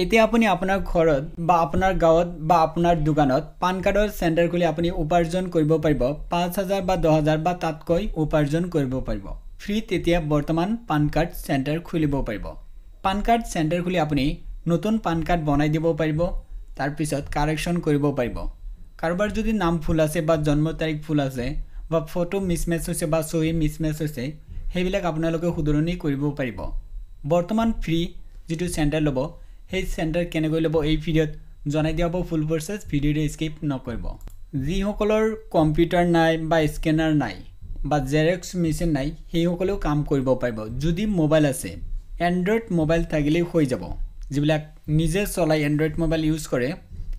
এতিয়া আপুনি আপোনাৰ ঘৰত বা আপোনাৰ গাঁৱত বা আপোনাৰ দোকানত পান কাৰ্ডৰ চেণ্টাৰ খুলি আপুনি উপাৰ্জন কৰিব পাৰিব পাঁচ হাজাৰ বা দহ হাজাৰ বা তাতকৈ উপাৰ্জন কৰিব পাৰিব ফ্ৰী তেতিয়া বৰ্তমান পান কাৰ্ড চেণ্টাৰ খুলিব পাৰিব পান কাৰ্ড চেণ্টাৰ খুলি আপুনি নতুন পান কাৰ্ড বনাই দিব পাৰিব তাৰপিছত কাৰেকশ্যন কৰিব পাৰিব কাৰোবাৰ যদি নাম ফুল আছে বা জন্ম তাৰিখ ফুল আছে বা ফটো মিছমেচ হৈছে বা চহী মিছমেচ হৈছে সেইবিলাক আপোনালোকে শুধৰণি কৰিব পাৰিব বৰ্তমান ফ্ৰী যিটো চেণ্টাৰ ল'ব সেই চেণ্টাৰ কেনেকৈ ল'ব এই ভিডিঅ'ত জনাই দিয়া হ'ব ফুল প্ৰচেছ ভিডিঅ'টো স্কিপ নকৰিব যিসকলৰ কম্পিউটাৰ নাই বা স্কেনাৰ নাই বা জেৰেক্স মেচিন নাই সেইসকলেও কাম কৰিব পাৰিব যদি মোবাইল আছে এণ্ড্ৰইড মোবাইল থাকিলেই হৈ যাব যিবিলাক নিজে চলাই এণ্ড্ৰইড মোবাইল ইউজ কৰে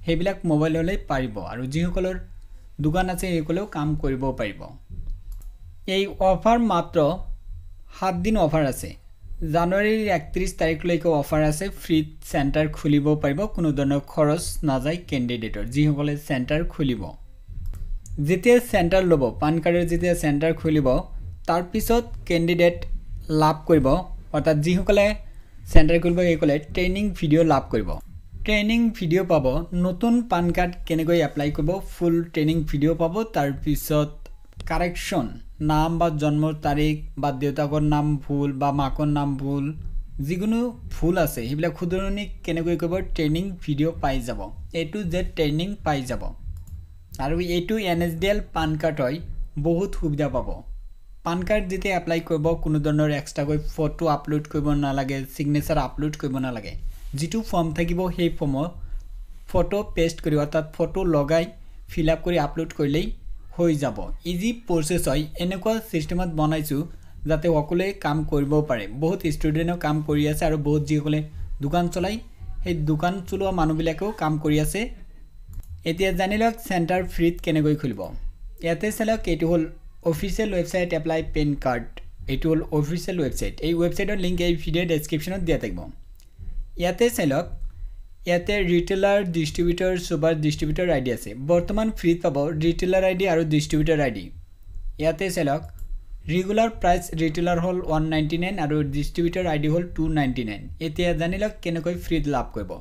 সেইবিলাক মোবাইল হ'লেই পাৰিব আৰু যিসকলৰ দোকান আছে সেইসকলেও কাম কৰিব পাৰিব এই অফাৰ মাত্ৰ সাতদিন অফাৰ আছে জানুৱাৰীৰ একত্ৰিছ তাৰিখলৈকে অফাৰ আছে ফ্ৰীত চেণ্টাৰ খুলিব পাৰিব কোনো ধৰণৰ খৰচ নাযায় কেণ্ডিডেটৰ যিসকলে চেণ্টাৰ খুলিব যেতিয়া চেণ্টাৰ ল'ব পান কাৰ্ডৰ যেতিয়া চেণ্টাৰ খুলিব তাৰপিছত কেণ্ডিডেট লাভ কৰিব অৰ্থাৎ যিসকলে চেণ্টাৰ খুলিব সেইসকলে ট্ৰেইনিং ভিডিঅ' লাভ কৰিব ট্ৰেইনিং ভিডিঅ' পাব নতুন পান কাৰ্ড কেনেকৈ এপ্লাই কৰিব ফুল ট্ৰেইনিং ভিডিঅ' পাব তাৰপিছত কাৰেকশ্যন নাম বা জন্মৰ তাৰিখ বা দেউতাকৰ নাম ভুল বা মাকৰ নাম ভুল যিকোনো ভুল আছে সেইবিলাক শুধৰণি কেনেকৈ কৰিব ট্ৰেইনিং ভিডিঅ' পাই যাব এইটো যে ট্ৰেইনিং পাই যাব আৰু এইটো N S D L PAN card হয় বহুত সুবিধা পাব পান কাৰ্ড যেতিয়া এপ্লাই কৰিব কোনো ধৰণৰ এক্সট্ৰাকৈ ফটো আপলোড কৰিব নালাগে ছিগনেচাৰ আপলোড কৰিব নালাগে যিটো ফৰ্ম থাকিব সেই ফৰ্মত ফটো পেষ্ট কৰিব অৰ্থাৎ ফটো লগাই ফিল আপ কৰি আপলোড কৰিলেই হৈ যাব ইজি প্ৰচেছ হয় এনেকুৱা ছিষ্টেমত বনাইছোঁ যাতে সকলোৱে কাম কৰিব পাৰে বহুত ষ্টুডেণ্টেও কাম কৰি আছে আৰু বহুত যিসকলে দোকান চলায় সেই দোকান চলোৱা মানুহবিলাকেও কাম কৰি আছে এতিয়া জানি লওক চেণ্টাৰ ফ্ৰীত কেনেকৈ খুলিব ইয়াতে চাই লওক এইটো হ'ল official website apply PAN card এইটো হ'ল অফিচিয়েল ৱেবছাইট এই ৱেবছাইটৰ লিংক এই ভিডিঅ' ডেছক্ৰিপশ্যনত দিয়া থাকিব ইয়াতে চাই লওক ইয়াতে retailer distributor super distributor I D আছে বৰ্তমান ফ্ৰীত পাব ৰিটেলাৰ আই ডি আৰু ডিষ্ট্ৰিবিউটৰ আই ডি ইয়াতে চেলক ৰিগুলাৰ প্ৰাইচ ৰিটেলাৰ হ'ল ওৱান নাইণ্টি নাইন আৰু ডিষ্ট্ৰিবিউটৰ আই ডি হ'ল টু নাইণ্টি নাইন এতিয়া জানি লওক কেনেকৈ ফ্ৰীত লাভ কৰিব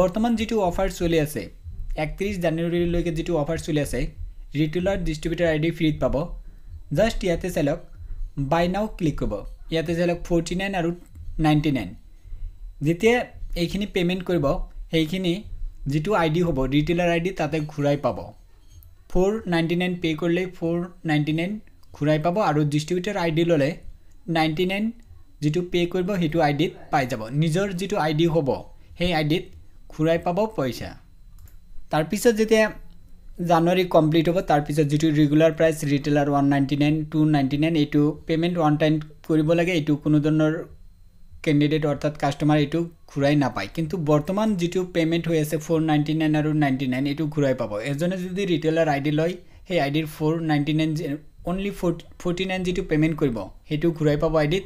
বৰ্তমান যিটো অফাৰ চলি আছে একত্ৰিছ জানুৱাৰীলৈকে যিটো অফাৰ চলি আছে ৰিটেলাৰ ডিষ্ট্ৰিবিউটৰ আই ডি ফ্ৰীত পাব জাষ্ট ইয়াতে চেলক বাই নাও ক্লিক কৰিব ইয়াতে চেলক ফৰ্টি নাইন আৰু নাইণ্টি নাইন যেতিয়া এইখিনি পে'মেণ্ট কৰিব সেইখিনি যিটো আই ডি হ'ব ৰিটেইলাৰ আই ডি তাতে ঘূৰাই পাব ফ'ৰ নাইণ্টি নাইন পে' কৰিলে ফ'ৰ নাইণ্টি নাইন ঘূৰাই পাব আৰু ডিষ্ট্ৰিবিউটাৰ আই ডি ল'লে নাইণ্টি নাইন যিটো পে' কৰিব সেইটো আই ডিত পাই যাব নিজৰ যিটো আই ডি হ'ব সেই আই ডিত ঘূৰাই পাব পইচা তাৰপিছত যেতিয়া জানুৱাৰী কমপ্লিট হ'ব তাৰপিছত যিটো regular price retailer one ninety nine two ninety nine এইটো পে'মেণ্ট ওৱান টাইম কৰিব লাগে এইটো কোনো ধৰণৰ কেণ্ডিডেট অৰ্থাৎ কাষ্টমাৰ এইটো ঘূৰাই নাপায় কিন্তু বৰ্তমান যিটো পে'মেণ্ট হৈ আছে ফ'ৰ নাইণ্টি নাইন আৰু নাইণ্টি নাইন এইটো ঘূৰাই পাব এজনে যদি ৰিটেইলাৰ আই ডি লয় সেই আই ডিৰ for ninety nine only for forty nine যিটো পে'মেণ্ট কৰিব সেইটো ঘূৰাই পাব আই ডিত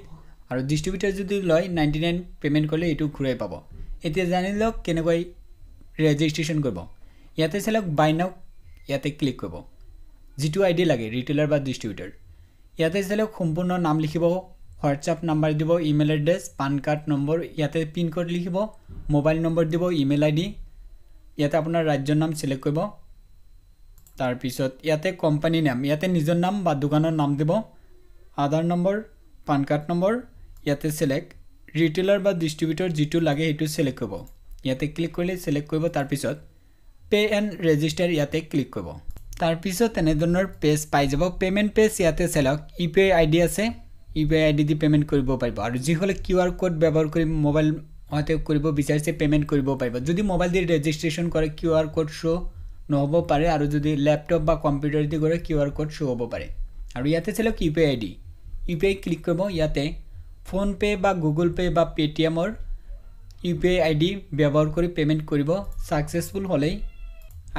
আৰু ডিষ্ট্ৰিবিউটাৰ যদি লয় নাইণ্টি নাইন পে'মেণ্ট কৰিলে এইটো ঘূৰাই পাব এতিয়া জানি লওক কেনেকৈ ৰেজিষ্ট্ৰেশ্যন কৰিব ইয়াতে চালক বাইনক ইয়াতে ক্লিক কৰিব যিটো আই ডি লাগে ৰিটেইলাৰ বা ডিষ্ট্ৰিবিউটাৰ ইয়াতে চালক সম্পূৰ্ণ নাম লিখিব হোৱাটছআপ নাম্বাৰ দিব ইমেইল এড্ৰেছ পান কাৰ্ড নম্বৰ ইয়াতে পিনক'ড লিখিব মোবাইল নম্বৰ দিব ইমেইল আই ডি ইয়াতে আপোনাৰ ৰাজ্যৰ নাম চিলেক্ট কৰিব তাৰপিছত ইয়াতে কোম্পানী নাম ইয়াতে নিজৰ নাম বা দোকানৰ নাম দিব আধাৰ নম্বৰ পান কাৰ্ড নম্বৰ ইয়াতে চিলেক্ট ৰিটেইলাৰ বা ডিষ্ট্ৰিবিউটৰ যিটো লাগে সেইটো চিলেক্ট কৰিব ইয়াতে ক্লিক কৰিলে চিলেক্ট কৰিব তাৰপিছত পে' এণ্ড ৰেজিষ্টাৰ ইয়াতে ক্লিক কৰিব তাৰপিছত তেনেধৰণৰ পেজ পাই যাব পে'মেণ্ট পেজ ইয়াতে চেলক U P I I D আছে U P I I D দি পে'মেণ্ট কৰিব পাৰিব আৰু যিসকলে কিউ আৰ ক'ড ব্যৱহাৰ কৰি মোবাইল সিহঁতে কৰিব বিচাৰিছে পে'মেণ্ট কৰিব পাৰিব যদি মোবাইল দি ৰেজিষ্ট্ৰেশ্যন কৰে কিউ আৰ ক'ড শ্ব' নহ'ব পাৰে আৰু যদি লেপটপ বা কম্পিউটাৰ দি কৰে কিউ আৰ ক'ড শ্ব' হ'ব পাৰে আৰু ইয়াতে চাই লওক U P I D U P I click কৰিব ইয়াতে ফোনপে' বা গুগল পে' বা পে'টিএমৰ U P I I D ব্যৱহাৰ কৰি পে'মেণ্ট কৰিব ছাকচেছফুল হ'লেই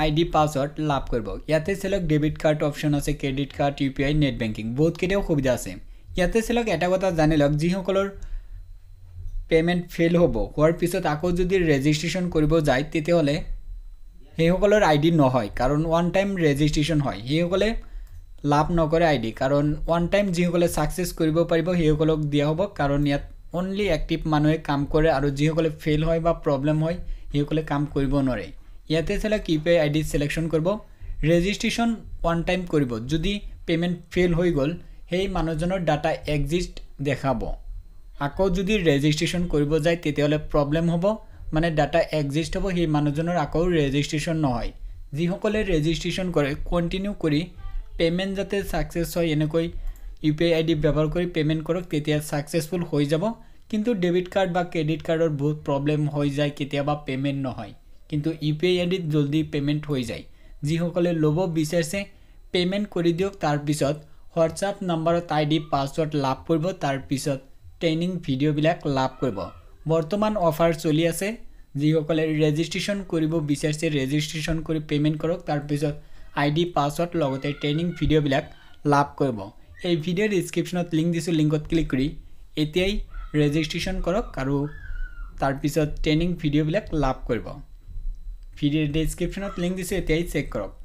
আই ডি পাছৱৰ্ড লাভ কৰিব ইয়াতে চাই লওক ডেবিট কাৰ্ড অপশ্যন আছে credit card U P I net banking বহুতকেইটাও সুবিধা আছে ইয়াতে চিলক এটা কথা জানি লওক যিসকলৰ পে'মেণ্ট ফেইল হ'ব হোৱাৰ পিছত আকৌ যদি ৰেজিষ্ট্ৰেশ্যন কৰিব যায় তেতিয়াহ'লে সেইসকলৰ আই ডি নহয় কাৰণ ওৱান টাইম ৰেজিষ্ট্ৰেশ্যন হয় সেইসকলে লাভ নকৰে আই ডি কাৰণ ওৱান টাইম যিসকলে ছাকচেছ কৰিব পাৰিব সেইসকলক দিয়া হ'ব কাৰণ ইয়াত অনলি এক্টিভ মানুহে কাম কৰে আৰু যিসকলে ফেইল হয় বা প্ৰব্লেম হয় সেইসকলে কাম কৰিব নোৱাৰে ইয়াতে চালে কি P I I D selection কৰিব ৰেজিষ্ট্ৰেশ্যন ওৱান টাইম কৰিব যদি পে'মেণ্ট ফেইল হৈ গ'ল সেই মানুহজনৰ ডাটা এক্সিষ্ট দেখাব আকৌ যদি ৰেজিষ্ট্ৰেশ্যন কৰিব যায় তেতিয়াহ'লে প্ৰব্লেম হ'ব মানে ডাটা এক্সিষ্ট হ'ব সেই মানুহজনৰ আকৌ ৰেজিষ্ট্ৰেশ্যন নহয় যিসকলে ৰেজিষ্ট্ৰেশ্যন কৰে কণ্টিনিউ কৰি পে'মেণ্ট যাতে ছাকচেছ হয় এনেকৈ U P I I D ব্যৱহাৰ কৰি পে'মেণ্ট কৰক তেতিয়া ছাকচেছফুল হৈ যাব কিন্তু ডেবিট কাৰ্ড বা ক্ৰেডিট কাৰ্ডৰ বহুত প্ৰব্লেম হৈ যায় কেতিয়াবা পে'মেণ্ট নহয় কিন্তু ইউ পি আই আই ডিত জলদি পে'মেণ্ট হৈ যায় যিসকলে ল'ব বিচাৰিছে পে'মেণ্ট কৰি দিয়ক তাৰপিছত হোৱাটছআপ নম্বৰত আই ডি পাছৱৰ্ড লাভ কৰিব তাৰপিছত ট্ৰেইনিং ভিডিঅ'বিলাক লাভ কৰিব বৰ্তমান অফাৰ চলি আছে যিসকলে ৰেজিষ্ট্ৰেশ্যন কৰিব বিচাৰিছে ৰেজিষ্ট্ৰেশ্যন কৰি পে'মেণ্ট কৰক তাৰপিছত আই ডি পাছৱৰ্ড লগতে ট্ৰেইনিং ভিডিঅ'বিলাক লাভ কৰিব এই ভিডিঅ' ডিছক্ৰিপশ্যনত লিংক দিছোঁ লিংকত ক্লিক কৰি এতিয়াই ৰেজিষ্ট্ৰেশ্যন কৰক আৰু তাৰপিছত ট্ৰেইনিং ভিডিঅ'বিলাক লাভ কৰিব ভিডিঅ' ডিছক্ৰিপশ্যনত লিংক দিছোঁ এতিয়াই চেক কৰক